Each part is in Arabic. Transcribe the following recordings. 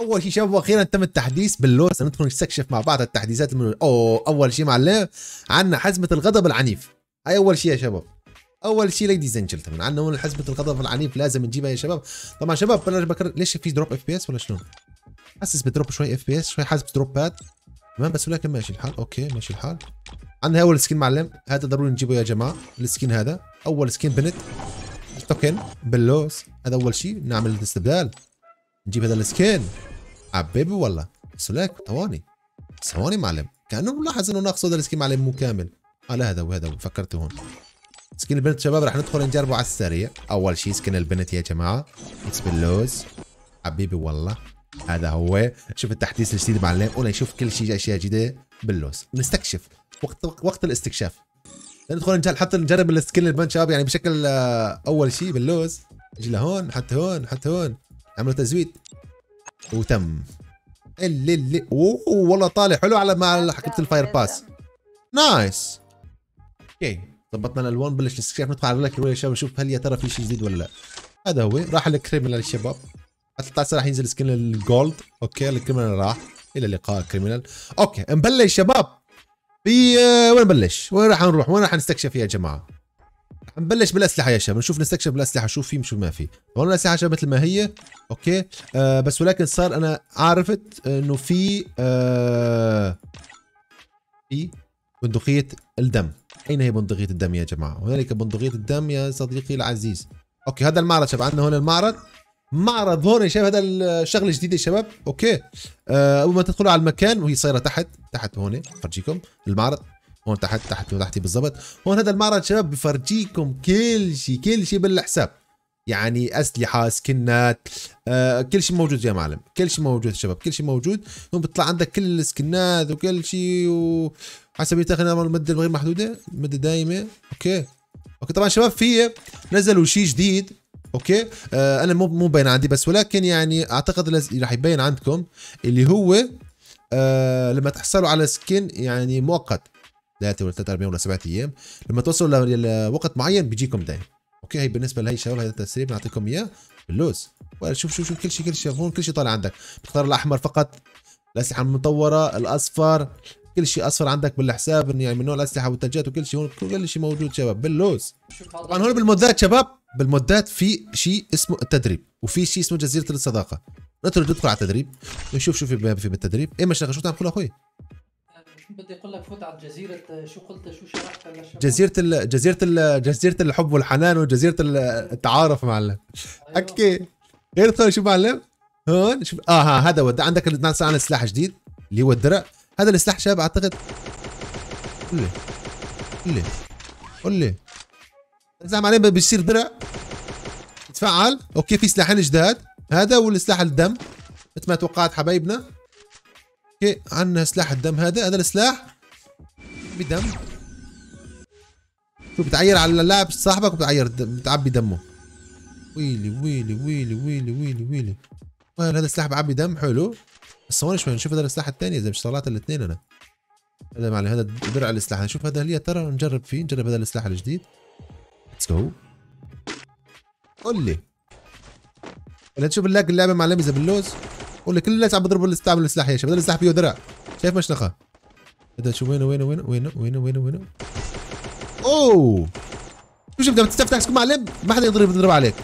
اول شيء شباب واخيرا تم التحديث باللور سندخل نستكشف مع بعض التحديثات من أو اول شيء معلم عندنا حزمه الغضب العنيف هاي اول شيء يا شباب اول شيء ليديز انجل طبعا عندنا هون حزمه الغضب العنيف لازم نجيبها يا شباب طبعا شباب انا بكر ليش في دروب اف بي اس ولا شلون؟ حاسس بدروب شوي اف بي اس شوي حاسس بدروبات تمام بس ولكن ماشي الحال اوكي ماشي الحال عندنا اول سكين معلم هذا ضروري نجيبه يا جماعه السكين هذا اول سكين بنت توكن باللوس هذا اول شيء نعمل الاستبدال نجيب هذا السكين عبابي والله سلاك ثواني ثواني معلم كانه ملاحظ انه ناقص هذا السكين معلم مو كامل على آه، هذا هو هذا هو فكرت هون سكين البنت شباب رح ندخل نجربه على السريع اول شيء سكين البنت يا جماعه اكس باللوز حبيبي والله هذا هو شوف التحديث الجديد معلم قول نشوف كل شيء اشياء جديده باللوز نستكشف وقت وقت الاستكشاف ندخل نجرب حتى نجرب السكين البنت شباب يعني بشكل آه، اول شيء باللوز اجي لهون حتى هون حتى هون عملوا تزويد وتم إيه، اللي اللي اوه والله طالع حلو على ما حكيت الفاير باس نايس اوكي ظبطنا الالوان بلش نستكشف ندخل على البلاك يا شباب نشوف هل يا ترى في شيء جديد ولا لا هذا هو راح الكريمنال الشباب 13 راح ينزل سكن الجولد اوكي الكريمنال راح الى اللقاء كريمنال اوكي نبلش شباب في آه، وين نبلش؟ وين راح نروح؟ وين راح نستكشف يا جماعه؟ نبلش بالاسلحه يا شباب نشوف نستكشف بالاسلحه شو في شو ما في والله الاسلحه شباب مثل ما هي اوكي آه بس ولكن صار انا عرفت انه في آه في بندقيه الدم اين هي بندقيه الدم يا جماعه هنالك بندقيه الدم يا صديقي العزيز اوكي هذا المعرض شباب عندنا هون المعرض معرض هون يا شباب هذا الشغله الجديده يا شباب اوكي آه اول ما تدخلوا على المكان وهي صايره تحت تحت هون فرجيكم المعرض هون تحت تحت تحتي بالضبط هون هذا المعرض شباب بفرجيكم كل شيء كل شيء بالحساب يعني اسلحه سكنات آه كل شيء موجود يا معلم كل شيء موجود شباب كل شيء موجود هون بيطلع عندك كل السكنات وكل شيء وحسب تاخذ المده الغير محدوده المده دائمه اوكي اوكي طبعا شباب في نزلوا شيء جديد اوكي آه انا مو مو باين عندي بس ولكن يعني اعتقد راح يبين عندكم اللي هو آه لما تحصلوا على سكن يعني مؤقت ثلاثة ولا ثلاثة أرباع ولا سبعة أيام لما توصلوا لوقت معين بيجيكم دايم اوكي هي بالنسبه لهي الشغله هذا التسريب نعطيكم اياه باللوز شوف شوف شوف كل شيء كل شيء هون كل شيء طالع عندك بتختار الاحمر فقط الاسلحه المطوره الاصفر كل شيء اصفر عندك بالحساب يعني من نوع الاسلحه والتنجات وكل شيء هون كل شيء موجود شباب باللوز طبعا هون بالمودات شباب بالمودات في شيء اسمه التدريب وفي شيء اسمه جزيره الصداقه نترك ندخل على التدريب نشوف شو في بالتدريب ايه مش شو تعمل اخوي بدي اقول لك فوت على جزيره شو قلت شو شرحت جزيره ال... جزيره ال... جزيره الحب والحنان وجزيره التعارف معلم أيوة. اوكي غير إيه، ادخل شو معلم هون شوف اه هذا ود عندك الناس عن سلاح جديد اللي هو الدرع هذا السلاح شاب اعتقد قول لي قول لي قول لي زعم عليه بيصير درع تفعل اوكي في سلاحين جداد هذا والسلاح الدم مثل ما توقعت حبايبنا اوكي عندنا سلاح الدم هذا هذا السلاح بدم شو بتعير على اللاعب صاحبك وبتعير بتعبي دمه ويلي ويلي ويلي ويلي ويلي ويلي وهل هذا السلاح بعبي دم حلو بس هون شوي نشوف هذا السلاح الثاني اذا مش طلعت الاثنين انا هذا معلم هذا درع السلاح نشوف هذا يا ترى نجرب فيه نجرب هذا السلاح الجديد ليتس جو قول لي هلا تشوف اللاج اللعبه معلم اذا باللوز كل الناس عم بضربوا السلاح يا شباب هذا السلاح فيه درع شايف مشنقه هذا شو وينه وينه وينه وينه وينه وينه وينه اوه شو شفت تفتح سكوب معلم ما حدا يضرب يضرب عليك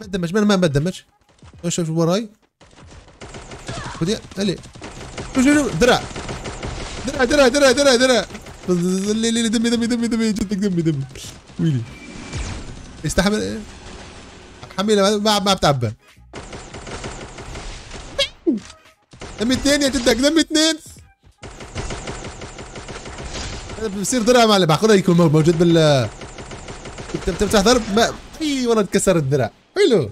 ما تدمج ما تدمج شوف وراي بدي هلي شوف شوف درع درع درع درع درع درع اللي اللي دمي دمي دمي دمي جدك دمي دمي ويلي استحمل حميله ما ما بتعبى دم اثنين يا جدك دم اثنين بصير درع معلم معقوله يكون موجود بال تفتح ضرب ما في والله انكسر الدرع حلو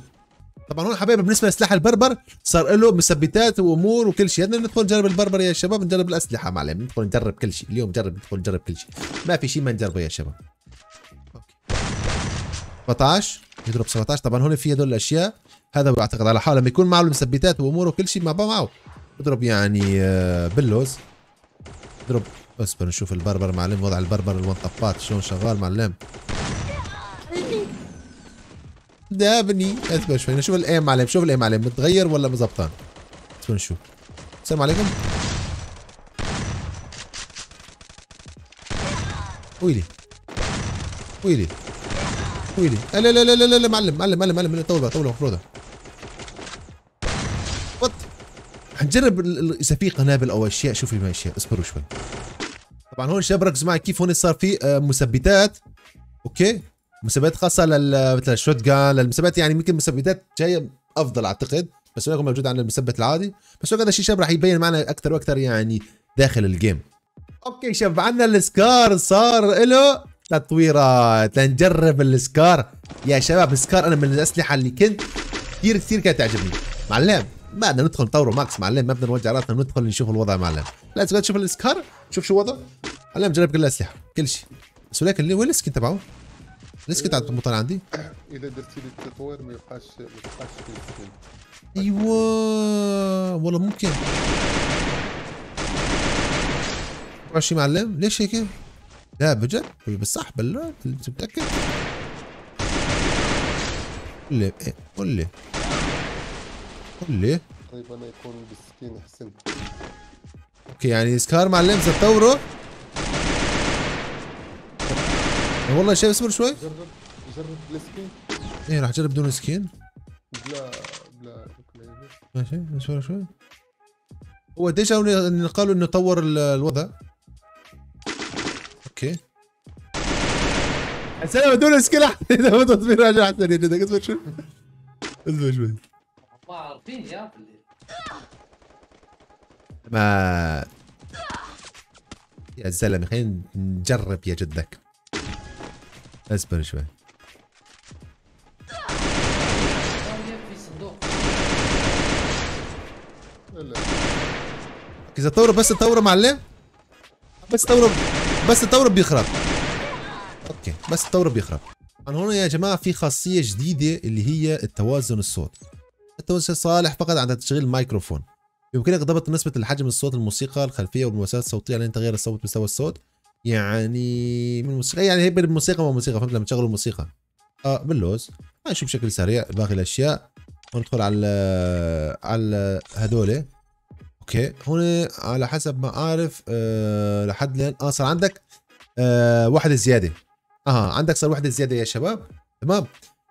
طبعا هون حبايبي بالنسبه لسلاح البربر صار له مثبتات وامور وكل شيء بدنا يعني ندخل نجرب البربر يا شباب نجرب الاسلحه معلم ندخل نجرب كل شيء اليوم نجرب ندخل نجرب كل شيء ما في شيء ما نجربه يا شباب اوكي 17 يضرب 17 طبعا هون في هذول الاشياء هذا بعتقد على حاله لما يكون معه المثبتات واموره وكل شيء ما معه اضرب يعني آه، باللوز اضرب اصبر نشوف البربر معلم وضع البربر الون شلون شغال معلم دابني اصبر شوي نشوف الايم معلم شوف الايم معلم متغير ولا مزبطان اصبر نشوف السلام عليكم ويلي ويلي ويلي لا لا لا لا لا معلم معلم معلم معلم طول طول المفروض جرب اذا في قنابل او اشياء شوف في اشياء اصبروا شوي طبعا هون شباب ركزوا معي كيف هون صار في آه، مثبتات اوكي مثبتات خاصه لل مثل الشوت جان للمثبتات يعني ممكن مثبتات جايه افضل اعتقد بس هو موجود عن المثبت العادي بس هذا الشيء شباب راح يبين معنا اكثر واكثر يعني داخل الجيم اوكي شباب عندنا السكار صار له تطويرات لنجرب السكار يا شباب السكار انا من الاسلحه اللي كنت كثير كثير كانت تعجبني معلم بعدنا ندخل نطوروا ماكس معلم ما بدنا نوجع راسنا ندخل نشوف الوضع معلم لا تشوف الاسكار شوف شو وضع معلم جرب كل الاسلحه كل شيء بس ولكن وين السكن تبعه؟ السكن تاع المطار عندي اذا درت لي التطوير ما يبقاش ما يبقاش ايوه ايوا والله ممكن ماشي معلم ليش هيك؟ لا بجد طيب، بالصح بالله انت متاكد؟ قول لي إيه، قول لي ليه طيب انا يكون بالسكين احسن اوكي يعني سكار معلم تطوره والله شايف اصبر شوي جرب جرب السكين ايه راح اجرب بدون سكين بلا بلا ماشي اصبر شوي هو قديش قالوا انه طور الوضع اوكي السلام بدون سكين احسن اذا ما تصبر راجع احسن اصبر شوي اصبر شوي ما عارفين يا بالليل ما يا زلمه خلينا نجرب يا جدك اصبر شوي اذا طوره بس طوره معلم بس طوره بس طوره بيخرب اوكي بس طوره بيخرب عن هون يا جماعه في خاصيه جديده اللي هي التوازن الصوت التوجه صالح فقط عند تشغيل الميكروفون يمكنك ضبط نسبة الحجم الصوت الموسيقى الخلفية والمؤثرات الصوتية لأن يعني تغير الصوت مستوى الصوت يعني من الموسيقى يعني هي بين الموسيقى والموسيقى فهمت لما تشغلوا الموسيقى اه باللوز نشوف بشكل سريع باقي الأشياء وندخل على على هذول اوكي هون على حسب ما اعرف أه لحد الان اه صار عندك أه واحدة زيادة اه عندك صار واحدة زيادة يا شباب تمام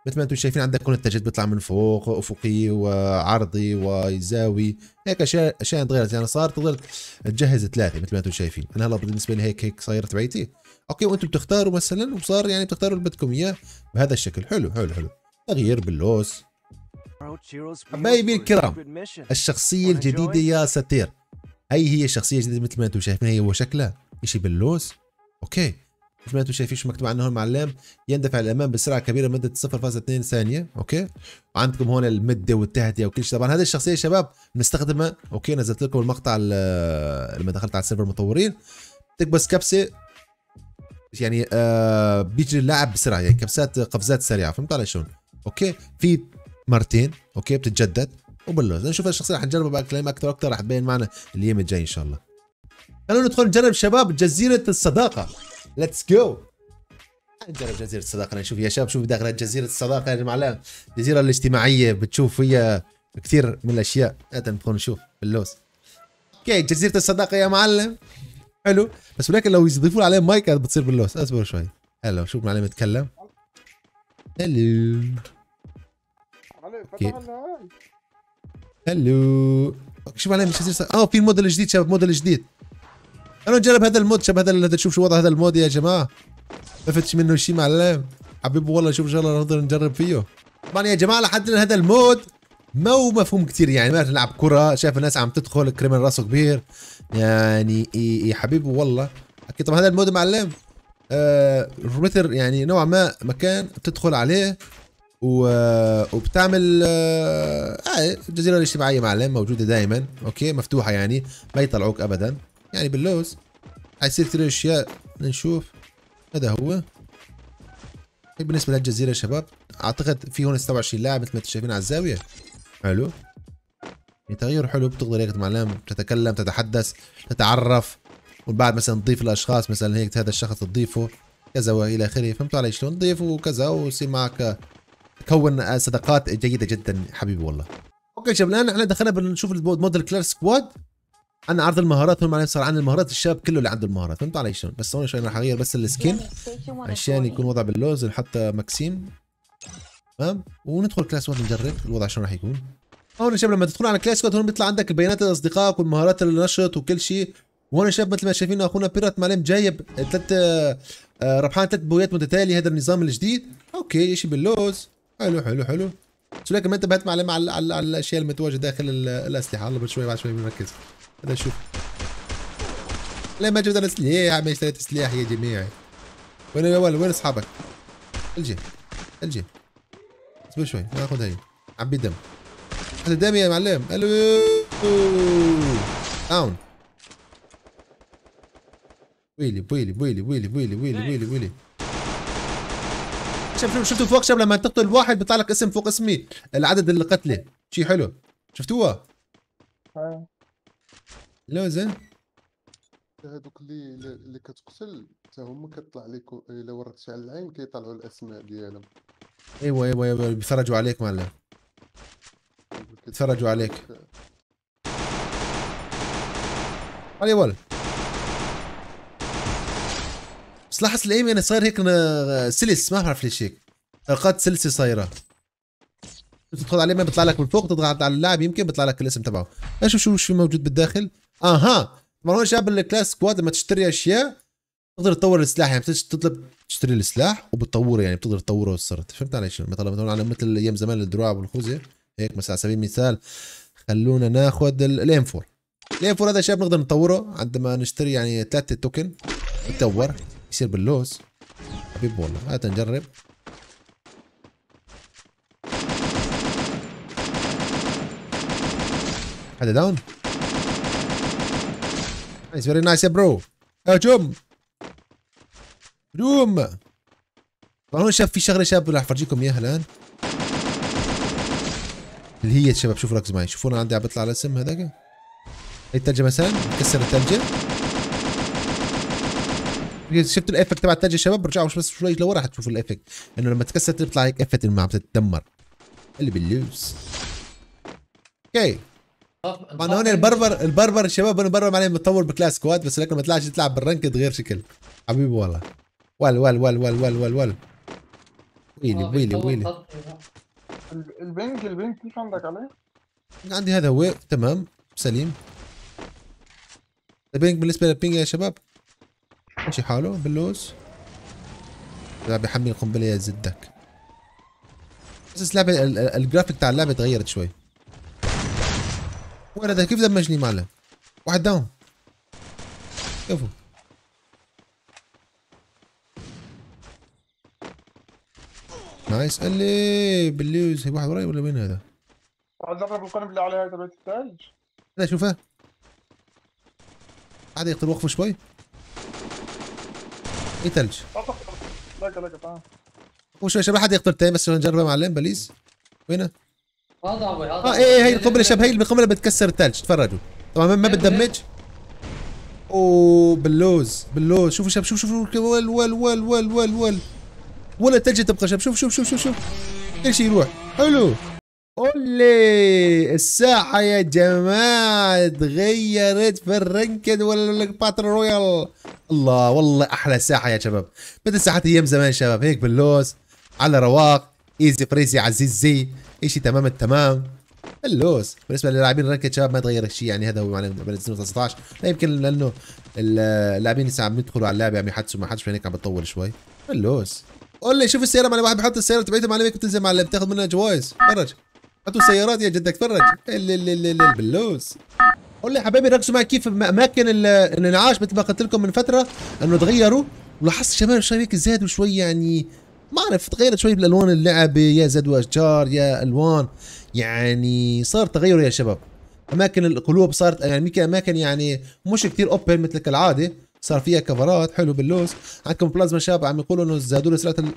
مثل ما انتم شايفين عندك كل التجهيز بيطلع من فوق افقي وعرضي وزاوي هيك اشياء اشياء يعني صار تقدر تجهز ثلاثه مثل ما انتم شايفين انا هلا بالنسبه لي هيك هيك صايره تبعيتي اوكي وانتم بتختاروا مثلا وصار يعني بتختاروا اللي بدكم اياه بهذا الشكل حلو حلو حلو تغيير باللوس حبايبي الكرام الشخصيه الجديده يا ساتير هي هي الشخصيه الجديده مثل ما انتم شايفين هي هو شكلها شيء باللوس اوكي مش شايفين مكتوب عنه هون معلم يندفع الامام بسرعه كبيره مده 0.2 ثانيه اوكي وعندكم هون المده والتهدئه وكل شيء طبعا هذه الشخصيه يا شباب بنستخدمها اوكي نزلت لكم المقطع لما دخلت على السيرفر المطورين تكبس كبسه يعني آه بيجري اللاعب بسرعه يعني كبسات قفزات سريعه فهمت علي شلون؟ اوكي في مرتين اوكي بتتجدد وبلوز نشوف الشخصيه رح نجربها بقى اكثر واكثر رح تبين معنا الايام الجاي ان شاء الله. خلونا ندخل نجرب شباب جزيره الصداقه ليتس جو نجرب جزيره الصداقه نشوف يا شباب شوف داخل جزيره الصداقه يا جماعه الجزيره الاجتماعيه بتشوف فيها كثير من الاشياء هات نبغى نشوف باللوز اوكي جزيره الصداقه يا معلم حلو بس ولكن لو يضيفوا عليه مايك بتصير باللوز اصبر شوي هلا شوف معلم يتكلم هلو هلو شوف معلم جزيره اه في موديل جديد شباب موديل جديد انا نجرب هذا المود شباب هذا تشوف شو وضع هذا المود يا جماعه ما فتش منه شيء معلم حبيبي والله شوف ان شاء الله نقدر نجرب فيه طبعا يا جماعه لحد هذا المود ما هو مفهوم كثير يعني ما تلعب كره شايف الناس عم تدخل كريمن راسه كبير يعني يا حبيبي والله اكيد طبعا هذا المود معلم آه مثل يعني نوعا ما مكان بتدخل عليه و... آه، وبتعمل آه الجزيره آه، الاجتماعيه معلم موجوده دائما اوكي مفتوحه يعني ما يطلعوك ابدا يعني باللوز حيصير كثير اشياء نشوف هذا هو طيب، بالنسبه للجزيره شباب اعتقد في هون 26 لاعب مثل ما انتم شايفين على الزاويه حلو تغيير حلو بتقدر هيك معلم تتكلم تتحدث تتعرف وبعد مثلا تضيف الاشخاص مثلا هيك هذا الشخص تضيفه كذا والى اخره فهمتوا علي شلون تضيف وكذا ويصير معك تكون صداقات جيده جدا حبيبي والله اوكي شباب الان احنا دخلنا بنشوف الموديل كلاس سكواد عندنا عرض المهارات هون معناها صار عندنا المهارات الشاب كله اللي عنده المهارات فهمت علي شلون بس هون شوي راح اغير بس السكين عشان يكون وضع باللوز نحط ماكسيم تمام وندخل كلاس وورد نجرب الوضع شلون راح يكون هون شباب لما تدخل على كلاس كود هون بيطلع عندك البيانات الاصدقاء والمهارات النشط وكل شيء وهون شباب مثل ما شايفين اخونا بيرات معلم جايب ثلاث آه، ربحان ثلاث بويات متتاليه هذا النظام الجديد اوكي شيء باللوز حلو حلو حلو بس ما انتبهت معلم على, الاشياء المتواجده داخل الاسلحه الله شوي بعد شوي بنركز هذا شوف لا ما جبت انا سلاح ما اشتريت سلاح يا جماعه وين وين وين اصحابك الجي الجي اصبر شوي ناخذ هي عبي دم هذا دم يا معلم الو داون ويلي ويلي ويلي ويلي ويلي ويلي إيه. ويلي ويلي شفتوا شفتوا فوق شباب لما تقتل واحد بيطلع لك اسم فوق اسمي العدد اللي قتله شيء حلو شفتوها؟ إيه. لا زين هذوك اللي اللي كتقتل حتى هما كيطلع لك الا ورطتي على العين كيطلعوا الاسماء ديالهم ايوا ايوا ايوا بيتفرجوا عليك مالا بيتفرجوا عليك علي ول بس لاحظت الايم يعني صاير هيك سلس ما بعرف ليش هيك طرقات سلسه صايره تدخل عليه ما بيطلع لك من فوق تضغط على اللاعب يمكن بيطلع لك الاسم تبعه اشوف شو شو موجود بالداخل اها مروان شاب الكلاس سكواد لما تشتري اشياء تقدر تطور السلاح يعني تطلب تشتري السلاح وبتطوره يعني بتقدر تطوره صرت فهمت علي شنو مثلا مثلا مثل ايام زمان الدروع والخوذه هيك مثلا على سبيل المثال خلونا ناخذ الانفور الانفور هذا شاب نقدر نطوره عندما نشتري يعني ثلاثة توكن يتطور يصير باللوز حبيب والله هات نجرب هذا داون It's very nice, bro. هجوم هجوم طبعا هون شاف في شغله شاب راح افرجيكم اياها الان اللي هي شباب شوفوا ركزوا معي شوفونا عندي عم بيطلع على الاسم هذاك هي الثلجه مثلا كسر الثلجه شفت الايفكت تبع الثلج شباب رجعوا بس شوي لورا حتشوفوا الايفكت انه لما تكسر تطلع هيك ايفكت انه عم تتدمر اللي باللوز اوكي okay. طبعا هون البربر البربر الشباب هون البربر معناه متطور بكلاس سكواد بس لكن ما طلعش تلعب بالرنكد غير شكل حبيبي والله وال وال وال وال وال وال وال ويلي آه، ويلي ويلي البنك البنك كيف عندك عليه؟ عندي هذا هو تمام سليم البنك بالنسبه للبينج يا شباب ماشي حاله باللوز لعبة بيحمي القنبله يا زدك بس اللعبه الجرافيك تاع اللعبه تغيرت شوي وين هذا كيف دمجني معلم واحد داون شوفوا نايس قال لي باللي هي واحد وراي ولا وين هذا؟ واحد ضرب القنب اللي عليها تبعت الثلج لا شوفها عاد يقدر يوقفوا شوي اي ثلج لا لا تعال وشوي شباب حد يقتل تاني بس نجربها معلم بليز وينه؟ هذا ابوي هذا اه إيه، إيه، هي القنبله شباب هي القنبله بتكسر الثلج تفرجوا طبعا ما إيه، بتدمج اوه باللوز باللوز شوفوا شباب شوف شوف ول ول ول ول ول ول ولا الثلج تبقى شباب شوف شوف شوف شوف شوف كل شيء يروح حلو اولي الساعة يا جماعة تغيرت في الرنكد ولا باتل رويال الله والله احلى ساحة يا شباب مثل ساحه ايام زمان شباب هيك باللوز على رواق ايزي فريزي عزيزي شيء تمام التمام اللوز بالنسبه للاعبين رانك شباب ما تغير شيء يعني هذا هو معناه من 2019 لا يمكن لانه اللاعبين لسه عم يدخلوا على اللعبه عم يحدثوا ما حدش هيك عم بتطول شوي اللوز قول لي شوف السياره مع واحد بحط السياره تبعته معلم هيك بتنزل اللي بتاخذ منها جوائز تفرج حطوا سيارات يا جدك تفرج إيه، باللوس قول لي حبايبي ركزوا معي كيف اماكن الانعاش مثل ما قلت لكم من فتره انه تغيروا ولاحظت شباب شوي هيك زادوا شوي يعني ما اعرف تغيرت شوي بالالوان اللعبه يا زد واشجار يا الوان يعني صار تغير يا شباب اماكن القلوب صارت يعني اماكن يعني مش كثير اوبن مثل كالعاده صار فيها كفرات حلو باللوز عندكم بلازما شاب عم يقولوا انه زادوا له سرعه ال...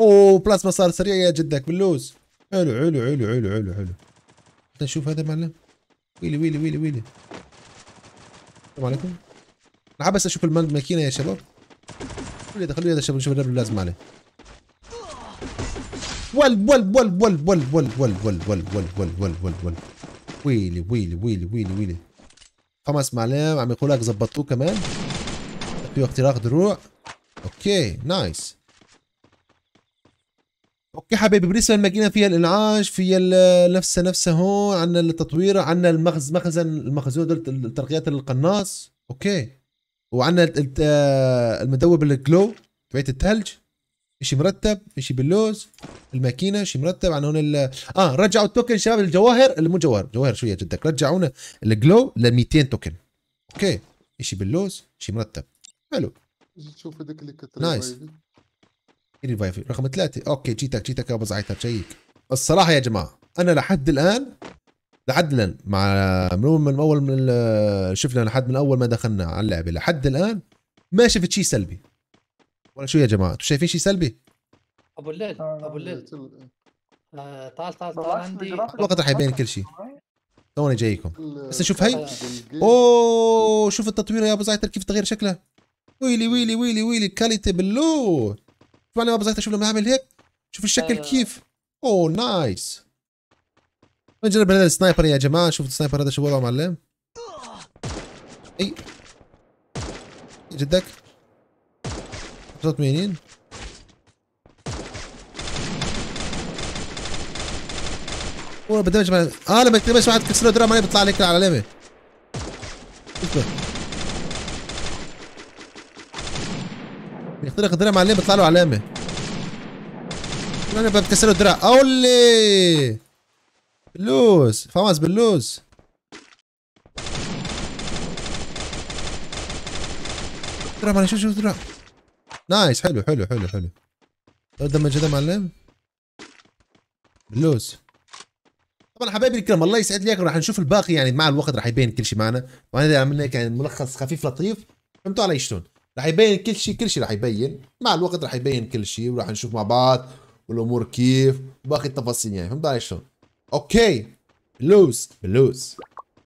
اوه بلازما صار سريع يا جدك باللوز حلو حلو حلو حلو حلو حلو نشوف هذا معلم ويلي ويلي ويلي ويلي السلام عليكم انا بس اشوف الماكينه يا شباب خلوا خليه هذا الشباب نشوف اللازم عليه ول ول ول ول ول ول ول ول ول ول ول ول ول ول ويلي ويلي ويلي ويلي ويلي خمس معلم عم يقول لك ظبطوه كمان فيه اختراق دروع اوكي نايس اوكي حبيبي بالنسبه للماكينه فيها الانعاش فيها نفسها نفسها هون عندنا التطوير عندنا المخز مخزن المخزون الترقيات القناص اوكي وعندنا المدوب الجلو تبعت الثلج شيء مرتب شيء باللوز الماكينه شيء مرتب عن هون ال... اه رجعوا التوكن شباب الجواهر اللي مو جواهر جواهر شو يا جدك رجعونا الجلو ل 200 توكن اوكي شيء باللوز شيء مرتب حلو شوف هذيك اللي كتر نايس ريفايف رقم ثلاثة اوكي جيتك جيتك يا ابو زعيتر جايك الصراحة يا جماعة انا لحد الان لحد الان مع من, من اول من شفنا لحد من اول ما دخلنا على اللعبة لحد الان ما شفت شيء سلبي ولا شو يا جماعه انتم شايفين شيء سلبي ابو الليل آه، ابو الليل آه، تعال تعال تعال عندي الوقت راح يبين كل شيء توني جايكم بس شوف هي اوه شوف التطوير يا ابو زعتر كيف تغير شكله ويلي ويلي ويلي ويلي كاليتي بلو شوف انا ابو زعتر شوف لما اعمل هيك شوف الشكل آه. كيف اوه نايس نجرب هذا السنايبر يا جماعه شوف السنايبر هذا شو وضعه معلم اي جدك 83 هو بدمج مع... اه لما تدمج مع كسر له ما بيطلع لك العلامه اصبر بيخترق الدرع مع اللي بيطلع له علامه انا بكسر الدرع اولي بلوز فماس بلوز الدرع معلش شوف شوف الدرع نايس حلو حلو حلو حلو الدمج هذا معلم بلوز طبعا حبايبي الكرام الله يسعد لي راح نشوف الباقي يعني مع الوقت راح يبين كل شيء معنا وانا اذا عملنا هيك يعني ملخص خفيف لطيف فهمتوا علي شلون راح يبين كل شيء كل شيء راح يبين مع الوقت راح يبين كل شيء وراح نشوف مع بعض والامور كيف وباقي التفاصيل يعني فهمتوا علي شلون اوكي بلوز بلوز